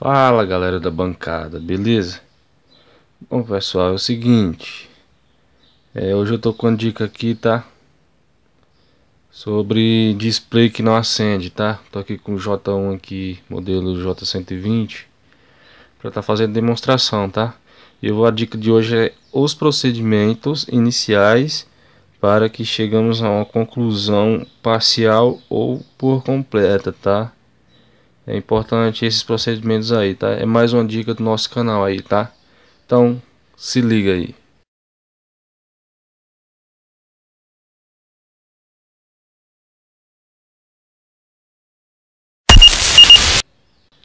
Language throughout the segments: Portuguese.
Fala galera da bancada, beleza? Bom pessoal, é o seguinte é, Hoje eu tô com uma dica aqui, tá? Sobre display que não acende, tá? Tô aqui com o J1 aqui, modelo J120 Pra tá fazendo demonstração, tá? E a dica de hoje é os procedimentos iniciais Para que chegamos a uma conclusão parcial ou por completa, tá? É importante esses procedimentos aí, tá? É mais uma dica do nosso canal aí, tá? Então, se liga aí.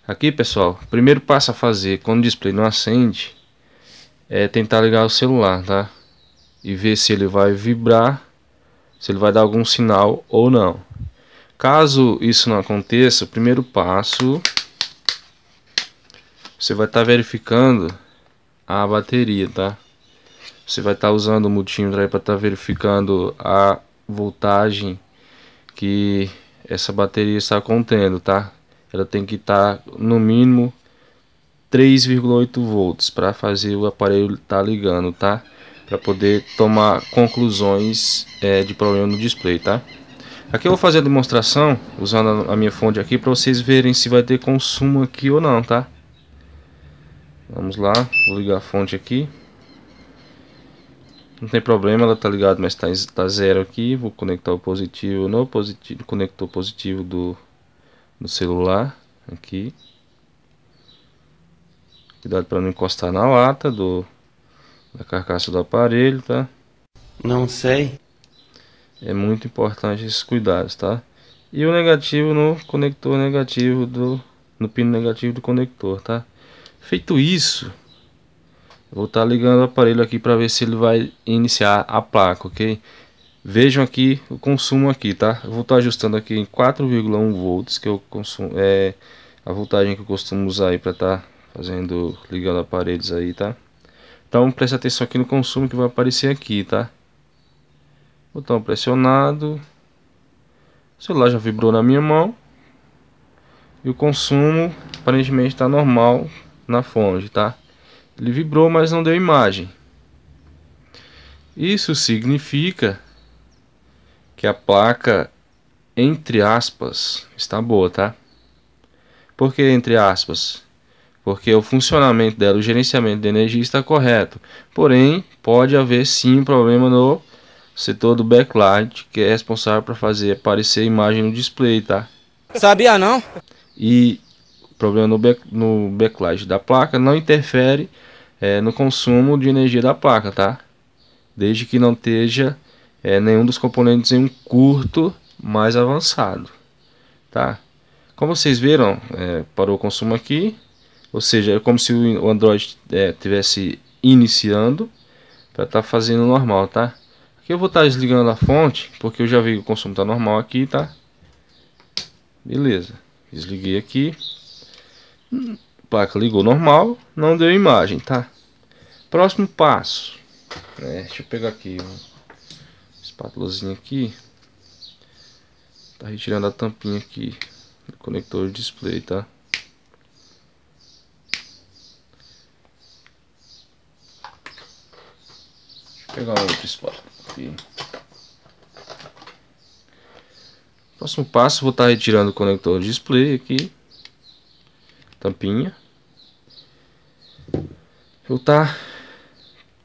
Aqui, pessoal, primeiro passo a fazer quando o display não acende é tentar ligar o celular, tá? E ver se ele vai vibrar, se ele vai dar algum sinal ou não. Caso isso não aconteça, o primeiro passo você vai estar tá verificando a bateria, tá? Você vai estar tá usando o multímetro aí para estar tá verificando a voltagem que essa bateria está contendo, tá? Ela tem que estar tá, no mínimo 3,8 volts para fazer o aparelho estar tá ligando, tá? Para poder tomar conclusões é, de problema no display, tá? Aqui eu vou fazer a demonstração usando a minha fonte aqui para vocês verem se vai ter consumo aqui ou não, tá? Vamos lá, vou ligar a fonte aqui. Não tem problema, ela tá ligada, mas tá, tá zero aqui. Vou conectar o positivo no positivo, conector positivo do, do celular aqui. Cuidado para não encostar na lata do da carcaça do aparelho, tá? Não sei. É muito importante esses cuidados, tá? E o negativo no conector negativo do no pino negativo do conector, tá? Feito isso, vou estar tá ligando o aparelho aqui para ver se ele vai iniciar a placa, ok? Vejam aqui o consumo aqui, tá? Eu vou estar tá ajustando aqui em 4,1 volts, que eu é consumo é a voltagem que eu costumo usar aí para estar tá fazendo ligando aparelhos aí, tá? Então preste atenção aqui no consumo que vai aparecer aqui, tá? Botão pressionado. O celular já vibrou na minha mão. E o consumo aparentemente está normal na fonte, tá? Ele vibrou, mas não deu imagem. Isso significa que a placa, entre aspas, está boa, tá? Por que entre aspas? Porque o funcionamento dela, o gerenciamento de energia está correto. Porém, pode haver sim problema no setor do backlight, que é responsável para fazer aparecer a imagem no display, tá? Sabia não? E o problema no, back, no backlight da placa não interfere é, no consumo de energia da placa, tá? Desde que não esteja é, nenhum dos componentes em um curto mais avançado, tá? Como vocês viram, é, parou o consumo aqui, ou seja, é como se o Android estivesse é, iniciando para estar tá fazendo normal, tá? Aqui eu vou estar tá desligando a fonte, porque eu já vi que o consumo está normal aqui, tá? Beleza. Desliguei aqui. Placa ligou normal, não deu imagem, tá? Próximo passo. Né? Deixa eu pegar aqui uma espátulazinha aqui. Tá retirando a tampinha aqui do conector de display, tá? pegar outra espada. Aqui. Próximo passo, vou estar tá retirando o conector display aqui. Tampinha. Vou estar tá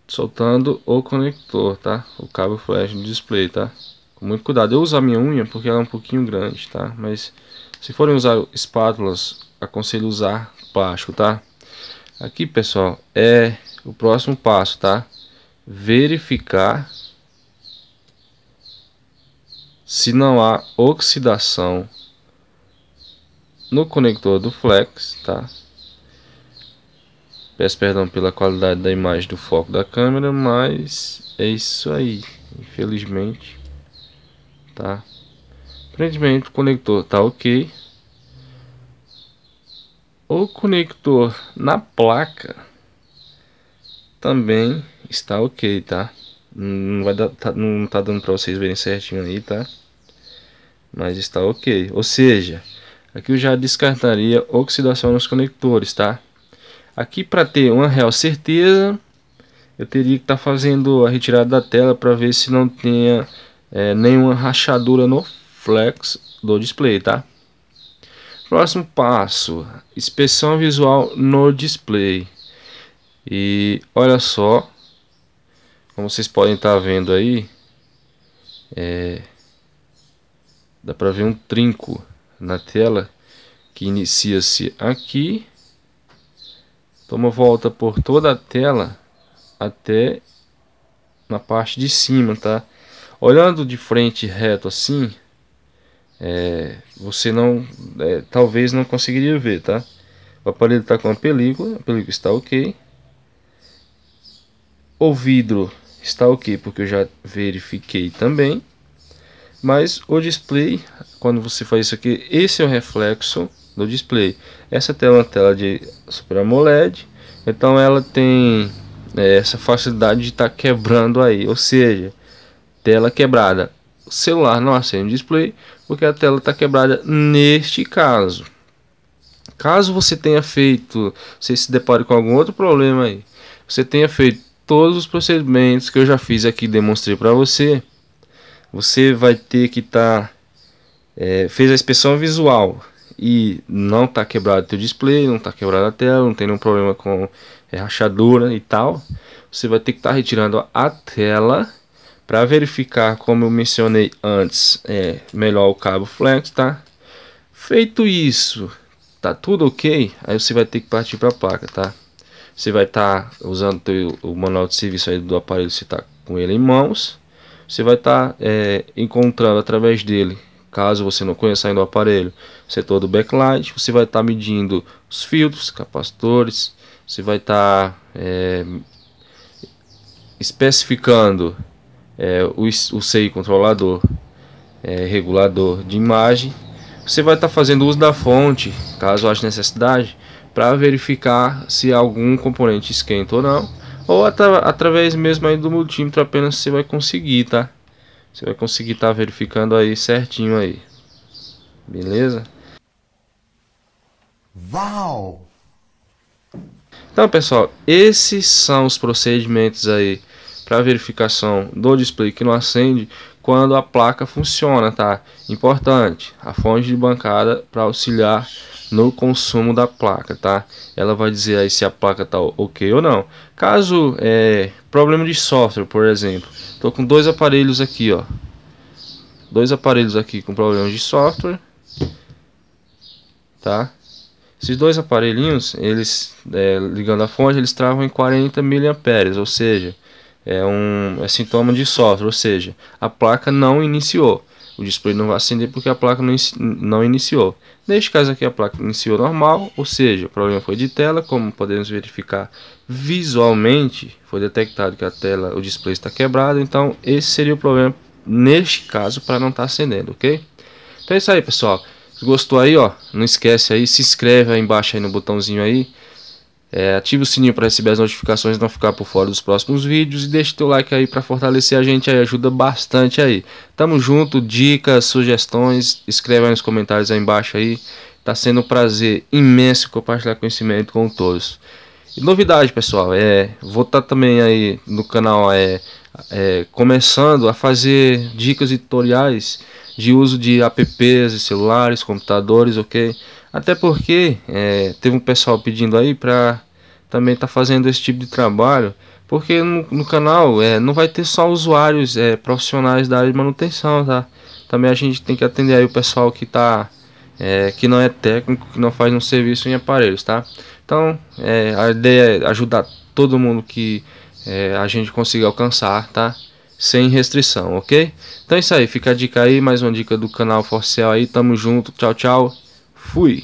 soltando o conector, tá? O cabo flash do display, tá? Com muito cuidado. Eu uso a minha unha porque ela é um pouquinho grande, tá? Mas se forem usar espátulas, aconselho usar plástico, tá? Aqui, pessoal, é o próximo passo, tá? verificar se não há oxidação no conector do flex, tá? Peço perdão pela qualidade da imagem do foco da câmera, mas é isso aí, infelizmente, tá? Aparentemente o conector tá ok. O conector na placa também está ok, tá? Não, vai dar, tá, não tá dando para vocês verem certinho aí, tá? Mas está ok. Ou seja, aqui eu já descartaria oxidação nos conectores, tá? Aqui para ter uma real certeza, eu teria que estar tá fazendo a retirada da tela para ver se não tinha é, nenhuma rachadura no flex do display, tá? Próximo passo, inspeção visual no display. E olha só, como vocês podem estar tá vendo aí, é, dá para ver um trinco na tela que inicia-se aqui, toma volta por toda a tela até na parte de cima, tá? Olhando de frente reto assim, é, você não, é, talvez não conseguiria ver, tá? O aparelho está com a película, a película está ok. O vidro está ok porque eu já verifiquei também mas o display quando você faz isso aqui esse é o reflexo do display essa tela é uma tela de Super AMOLED então ela tem é, essa facilidade de estar tá quebrando aí ou seja tela quebrada o celular não acende o display porque a tela está quebrada neste caso caso você tenha feito você se depare com algum outro problema aí você tenha feito todos os procedimentos que eu já fiz aqui demonstrei para você, você vai ter que estar tá, é, fez a inspeção visual e não está quebrado o teu display, não está quebrada a tela, não tem nenhum problema com é, rachadura e tal, você vai ter que estar tá retirando a tela para verificar, como eu mencionei antes, é melhor o cabo flex, tá? Feito isso, tá tudo ok, aí você vai ter que partir para a placa, tá? Você vai estar tá usando teu, o manual de serviço aí do aparelho, você está com ele em mãos. Você vai estar tá, é, encontrando através dele, caso você não conheça ainda o aparelho, o setor do backlight. Você vai estar tá medindo os filtros, capacitores. Você vai estar tá, é, especificando é, o, o CI controlador, é, regulador de imagem. Você vai estar tá fazendo uso da fonte, caso haja necessidade para verificar se algum componente esquenta ou não, ou através mesmo aí do multímetro apenas você vai conseguir, tá? Você vai conseguir estar tá verificando aí certinho aí. Beleza? Uau! Então, pessoal, esses são os procedimentos aí para verificação do display que não acende quando a placa funciona, tá? Importante, a fonte de bancada para auxiliar no consumo da placa, tá? Ela vai dizer aí se a placa tá ok ou não. Caso é problema de software, por exemplo, tô com dois aparelhos aqui, ó, dois aparelhos aqui com problemas de software, tá? Esses dois aparelhinhos, eles é, ligando a fonte, eles travam em 40 mA, ou seja, é um é sintoma de software, ou seja, a placa não iniciou. O display não vai acender porque a placa não, não iniciou. Neste caso aqui a placa iniciou normal, ou seja, o problema foi de tela, como podemos verificar visualmente, foi detectado que a tela, o display está quebrado, então esse seria o problema neste caso para não estar tá acendendo, ok? Então é isso aí pessoal, gostou aí ó, não esquece aí, se inscreve aí embaixo aí no botãozinho aí, é, ative o sininho para receber as notificações e não ficar por fora dos próximos vídeos. E deixe teu like aí para fortalecer a gente aí, ajuda bastante aí. Tamo junto, dicas, sugestões, escreve aí nos comentários aí embaixo aí. Tá sendo um prazer imenso compartilhar conhecimento com todos. E novidade, pessoal, é vou estar tá também aí no canal é, é, começando a fazer dicas e tutoriais de uso de apps, celulares, computadores, ok? Até porque é, teve um pessoal pedindo aí para também estar tá fazendo esse tipo de trabalho, porque no, no canal é, não vai ter só usuários é, profissionais da área de manutenção, tá? Também a gente tem que atender aí o pessoal que tá é, que não é técnico, que não faz um serviço em aparelhos, tá? Então é, a ideia é ajudar todo mundo que é, a gente consiga alcançar, tá? Sem restrição, ok? Então é isso aí, fica a dica aí, mais uma dica do canal Forcel aí, tamo junto, tchau, tchau. Fui.